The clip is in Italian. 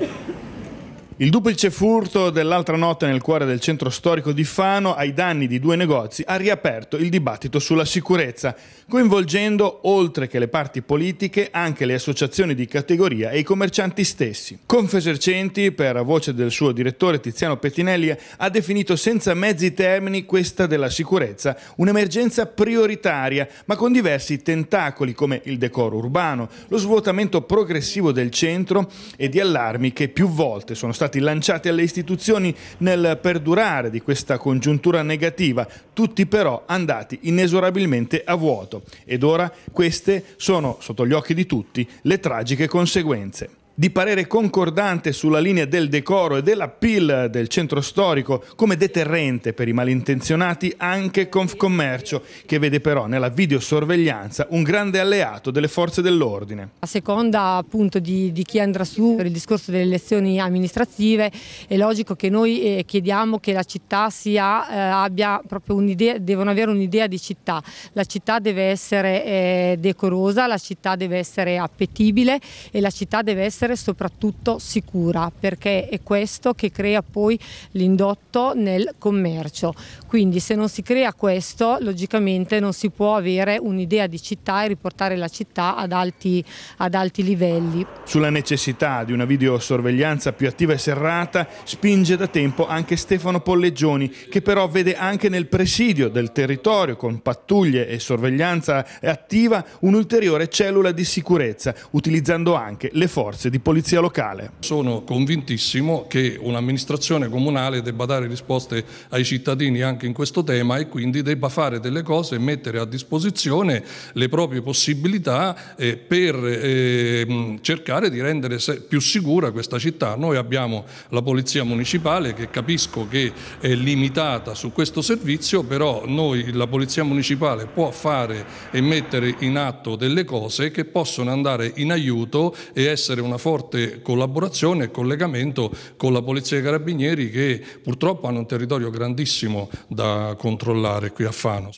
Yeah. Il duplice furto dell'altra notte nel cuore del centro storico di Fano ai danni di due negozi ha riaperto il dibattito sulla sicurezza, coinvolgendo oltre che le parti politiche anche le associazioni di categoria e i commercianti stessi. Confesercenti, per voce del suo direttore Tiziano Pettinelli, ha definito senza mezzi termini questa della sicurezza un'emergenza prioritaria, ma con diversi tentacoli come il decoro urbano, lo svuotamento progressivo del centro e di allarmi che più volte sono stati stati lanciati alle istituzioni nel perdurare di questa congiuntura negativa, tutti però andati inesorabilmente a vuoto. Ed ora queste sono, sotto gli occhi di tutti, le tragiche conseguenze di parere concordante sulla linea del decoro e dell'appeal del centro storico come deterrente per i malintenzionati anche Confcommercio, che vede però nella videosorveglianza un grande alleato delle forze dell'ordine. A seconda appunto di, di chi andrà su per il discorso delle elezioni amministrative è logico che noi eh, chiediamo che la città sia, eh, abbia proprio un'idea, devono avere un'idea di città. La città deve essere eh, decorosa, la città deve essere appetibile e la città deve essere essere soprattutto sicura perché è questo che crea poi l'indotto nel commercio. Quindi se non si crea questo logicamente non si può avere un'idea di città e riportare la città ad alti, ad alti livelli. Sulla necessità di una videosorveglianza più attiva e serrata spinge da tempo anche Stefano Polleggioni che però vede anche nel presidio del territorio con pattuglie e sorveglianza attiva un'ulteriore cellula di sicurezza utilizzando anche le forze di polizia locale. Sono convintissimo che un'amministrazione comunale debba dare risposte ai cittadini anche in questo tema e quindi debba fare delle cose e mettere a disposizione le proprie possibilità eh, per eh, cercare di rendere più sicura questa città. Noi abbiamo la polizia municipale che capisco che è limitata su questo servizio, però noi la polizia municipale può fare e mettere in atto delle cose che possono andare in aiuto e essere una forte collaborazione e collegamento con la Polizia dei Carabinieri che purtroppo hanno un territorio grandissimo da controllare qui a Fano.